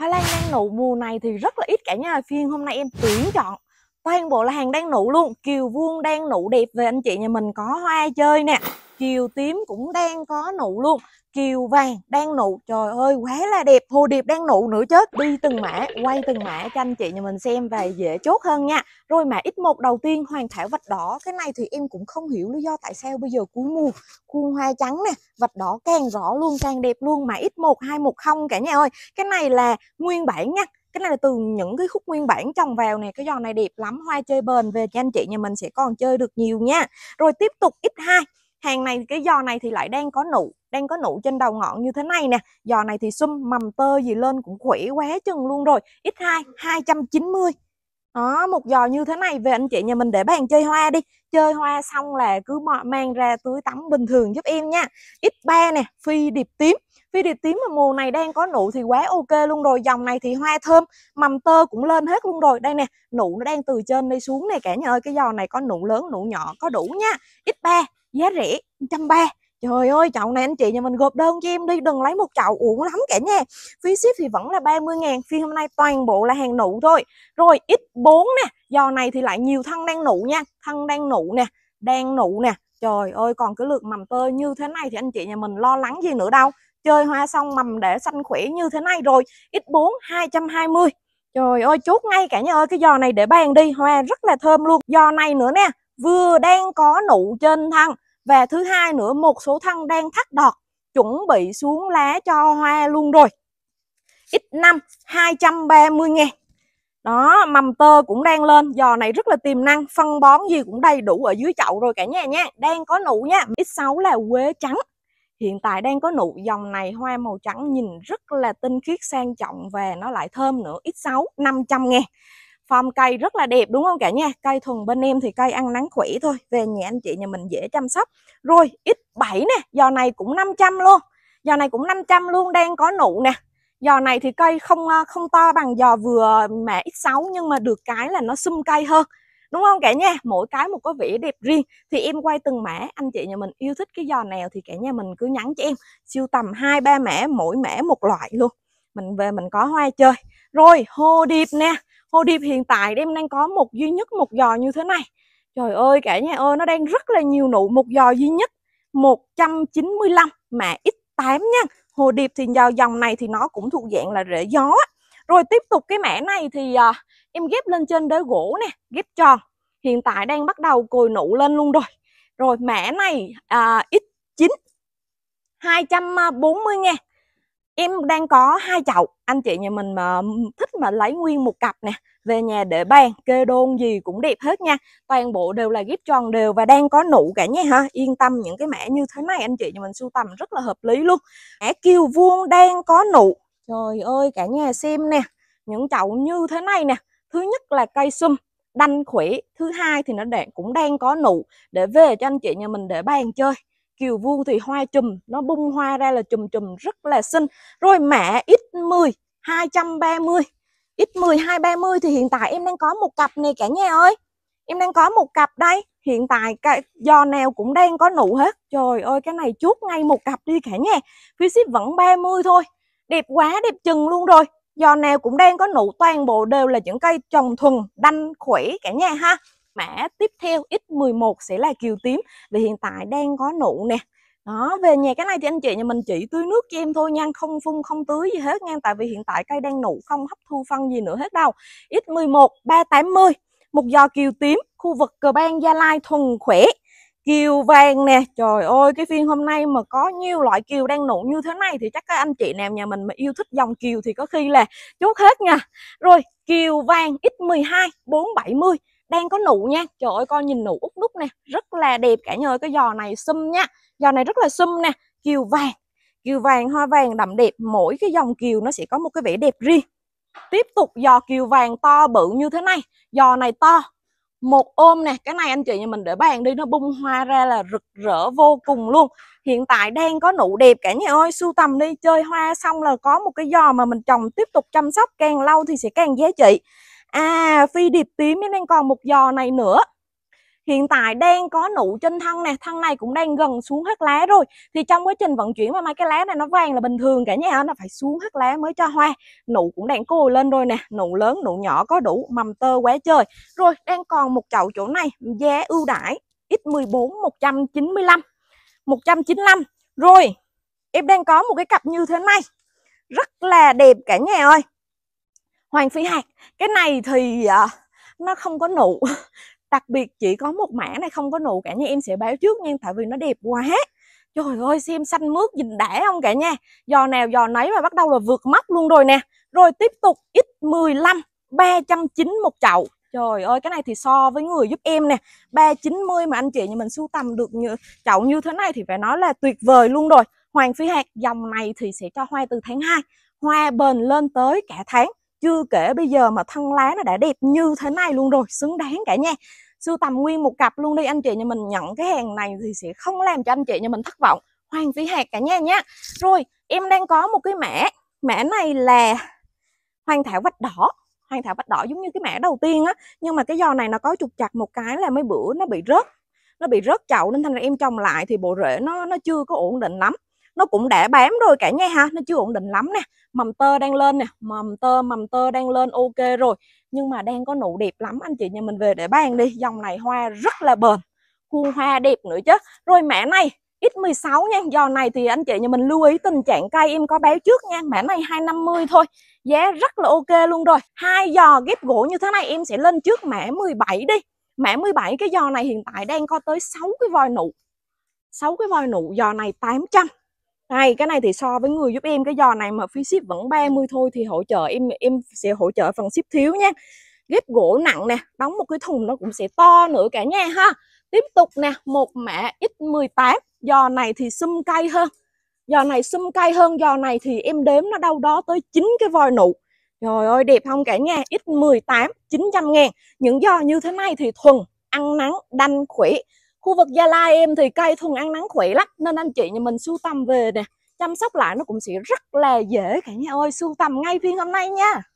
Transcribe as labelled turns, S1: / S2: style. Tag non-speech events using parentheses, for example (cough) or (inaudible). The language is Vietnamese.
S1: Hoa lan đang nụ mùa này thì rất là ít cả nhà Phiên hôm nay em tuyển chọn toàn bộ là hàng đang nụ luôn Kiều vuông đang nụ đẹp về anh chị nhà mình có hoa chơi nè Kiều tím cũng đang có nụ luôn kiều vàng đang nụ trời ơi quá là đẹp hồ điệp đang nụ nữa chứ đi từng mã quay từng mã cho anh chị nhà mình xem và dễ chốt hơn nha rồi mã ít một đầu tiên hoàng thảo vạch đỏ cái này thì em cũng không hiểu lý do tại sao bây giờ cuối mùa khuôn hoa trắng nè vạch đỏ càng rõ luôn càng đẹp luôn mã hai một không cả nhà ơi cái này là nguyên bản nha cái này là từ những cái khúc nguyên bản trồng vào nè cái giò này đẹp lắm hoa chơi bền về cho anh chị nhà mình sẽ còn chơi được nhiều nha rồi tiếp tục ít hai hàng này cái giò này thì lại đang có nụ đang có nụ trên đầu ngọn như thế này nè giò này thì sum mầm tơ gì lên cũng khỏe quá chừng luôn rồi ít hai, hai trăm chín mươi. đó một giò như thế này về anh chị nhà mình để bàn chơi hoa đi chơi hoa xong là cứ mang ra tưới tắm bình thường giúp em nha ít ba nè phi điệp tím phi điệp tím mà mùa này đang có nụ thì quá ok luôn rồi dòng này thì hoa thơm mầm tơ cũng lên hết luôn rồi đây nè nụ nó đang từ trên đây xuống này cả nhà ơi cái giò này có nụ lớn nụ nhỏ có đủ nha ít ba, giá rẻ trăm ba Trời ơi chậu này anh chị nhà mình gộp đơn cho em đi Đừng lấy một chậu uổng lắm cả nha Phí ship thì vẫn là 30 ngàn Phiên hôm nay toàn bộ là hàng nụ thôi Rồi X4 nè Giò này thì lại nhiều thân đang nụ nha Thân đang nụ nè Đang nụ nè Trời ơi còn cái lượng mầm tơ như thế này Thì anh chị nhà mình lo lắng gì nữa đâu Chơi hoa xong mầm để xanh khỏe như thế này rồi X4 220 Trời ơi chốt ngay cả nhà ơi Cái giò này để bàn đi Hoa rất là thơm luôn Giò này nữa nè Vừa đang có nụ trên thân và thứ hai nữa một số thân đang thắt đọt chuẩn bị xuống lá cho hoa luôn rồi X5 230 ngàn đó mầm tơ cũng đang lên giò này rất là tiềm năng phân bón gì cũng đầy đủ ở dưới chậu rồi cả nhà nha đang có nụ nha X6 là quế trắng hiện tại đang có nụ dòng này hoa màu trắng nhìn rất là tinh khiết sang trọng và nó lại thơm nữa X6 500 ngàn form cây rất là đẹp đúng không cả nhà cây thuần bên em thì cây ăn nắng khỏe thôi về nhà anh chị nhà mình dễ chăm sóc rồi x7 nè giò này cũng 500 luôn giò này cũng 500 luôn đang có nụ nè giò này thì cây không ờ, không to bằng giò vừa mà x6 nhưng mà được cái là nó sum cây hơn đúng không cả nhà mỗi cái một có vẻ đẹp riêng thì em quay từng mã anh chị nhà mình yêu thích cái giò nào thì cả nhà mình cứ nhắn cho em siêu tầm hai ba mã mỗi mã một loại luôn mình về mình có hoa chơi rồi hồ điệp nè hồ điệp hiện tại em đang có một duy nhất một giò như thế này trời ơi cả nhà ơi nó đang rất là nhiều nụ một giò duy nhất 195 mà x8 nha hồ điệp thì vào dòng này thì nó cũng thuộc dạng là rễ gió rồi tiếp tục cái mẻ này thì à, em ghép lên trên đế gỗ nè ghép tròn hiện tại đang bắt đầu cồi nụ lên luôn rồi rồi mẻ này à, x9 240 ngàn em đang có hai chậu anh chị nhà mình mà thích mà lấy nguyên một cặp nè về nhà để bàn kê đôn gì cũng đẹp hết nha toàn bộ đều là ghép tròn đều và đang có nụ cả nha ha yên tâm những cái mã như thế này anh chị nhà mình sưu tầm rất là hợp lý luôn mã kiều vuông đang có nụ trời ơi cả nhà xem nè những chậu như thế này nè thứ nhất là cây sum đanh khỏe thứ hai thì nó đẹp cũng đang có nụ để về cho anh chị nhà mình để bàn chơi kiều vu thì hoa chùm nó bung hoa ra là chùm chùm rất là xinh rồi mã x10 230 x10 230 thì hiện tại em đang có một cặp này cả nhà ơi em đang có một cặp đây hiện tại cái giò nào cũng đang có nụ hết trời ơi cái này chút ngay một cặp đi cả nhà phía ship vẫn 30 thôi đẹp quá đẹp chừng luôn rồi giò nào cũng đang có nụ toàn bộ đều là những cây trồng thuần đanh khỏe cả nhà ha mã tiếp theo X11 sẽ là kiều tím vì hiện tại đang có nụ nè đó về nhà cái này thì anh chị nhà mình chỉ tưới nước cho em thôi nha không phun không tưới gì hết nha tại vì hiện tại cây đang nụ không hấp thu phân gì nữa hết đâu X11 380 một giò kiều tím khu vực cờ bang Gia Lai thuần khỏe kiều vàng nè trời ơi cái phiên hôm nay mà có nhiều loại kiều đang nụ như thế này thì chắc các anh chị nào nhà mình mà yêu thích dòng kiều thì có khi là chốt hết nha rồi kiều vàng x12 470 đang có nụ nha trời ơi con nhìn nụ út đúc nè rất là đẹp cả nhà ơi cái giò này sum nha giò này rất là sum nè kiều vàng kiều vàng hoa vàng đậm đẹp mỗi cái dòng kiều nó sẽ có một cái vẻ đẹp riêng tiếp tục giò kiều vàng to bự như thế này giò này to một ôm nè cái này anh chị nhà mình để bàn đi nó bung hoa ra là rực rỡ vô cùng luôn hiện tại đang có nụ đẹp cả nhà ơi sưu tầm đi chơi hoa xong là có một cái giò mà mình trồng tiếp tục chăm sóc càng lâu thì sẽ càng giá trị à phi điệp tím nên còn một giò này nữa hiện tại đang có nụ trên thân nè thân này cũng đang gần xuống hết lá rồi thì trong quá trình vận chuyển mà mấy cái lá này nó vàng là bình thường cả nhà nó phải xuống hết lá mới cho hoa nụ cũng đang cồi lên rồi nè nụ lớn nụ nhỏ có đủ mầm tơ quá trời rồi đang còn một chậu chỗ này giá ưu đãi x14 195 195 rồi em đang có một cái cặp như thế này rất là đẹp cả nhà ơi hoàng phi hạt cái này thì à, nó không có nụ (laughs) đặc biệt chỉ có một mã này không có nụ cả nhà em sẽ báo trước nha tại vì nó đẹp quá trời ơi xem xanh mướt nhìn đã không cả nhà giò nào giò nấy mà bắt đầu là vượt mắt luôn rồi nè rồi tiếp tục x15 390 một chậu Trời ơi cái này thì so với người giúp em nè 390 mà anh chị nhà mình sưu tầm được như, chậu như thế này thì phải nói là tuyệt vời luôn rồi Hoàng phi hạt dòng này thì sẽ cho hoa từ tháng 2 Hoa bền lên tới cả tháng chưa kể bây giờ mà thân lá nó đã đẹp như thế này luôn rồi xứng đáng cả nha sưu tầm nguyên một cặp luôn đi anh chị nhà mình nhận cái hàng này thì sẽ không làm cho anh chị nhà mình thất vọng hoàn phi hạt cả nha nhá rồi em đang có một cái mã mã này là hoàng thảo vách đỏ hoàng thảo vách đỏ giống như cái mã đầu tiên á nhưng mà cái giò này nó có trục chặt một cái là mấy bữa nó bị rớt nó bị rớt chậu nên thành ra em trồng lại thì bộ rễ nó nó chưa có ổn định lắm nó cũng đã bám rồi cả nhà ha nó chưa ổn định lắm nè mầm tơ đang lên nè mầm tơ mầm tơ đang lên ok rồi nhưng mà đang có nụ đẹp lắm anh chị nhà mình về để bàn đi dòng này hoa rất là bền khuôn hoa đẹp nữa chứ rồi mẹ này X16 nha, giò này thì anh chị nhà mình lưu ý tình trạng cây em có báo trước nha, mã này 250 thôi, giá rất là ok luôn rồi. Hai giò ghép gỗ như thế này em sẽ lên trước mã 17 đi. Mã 17 cái giò này hiện tại đang có tới 6 cái vòi nụ. 6 cái vòi nụ giò này 800. Hay cái này thì so với người giúp em cái giò này mà phí ship vẫn 30 thôi thì hỗ trợ em em sẽ hỗ trợ phần ship thiếu nha. Ghép gỗ nặng nè, đóng một cái thùng nó cũng sẽ to nữa cả nha ha. Tiếp tục nè, một mã X18, giò này thì sum cây hơn. Giò này sum cây hơn, giò này thì em đếm nó đâu đó tới 9 cái vòi nụ. Trời ơi đẹp không cả nhà X18 900 ngàn Những giò như thế này thì thuần Ăn nắng đanh khỏe khu vực gia lai em thì cây thuần ăn nắng khỏe lắm nên anh chị nhà mình sưu tầm về nè chăm sóc lại nó cũng sẽ rất là dễ cả nhà ơi sưu tầm ngay phiên hôm nay nha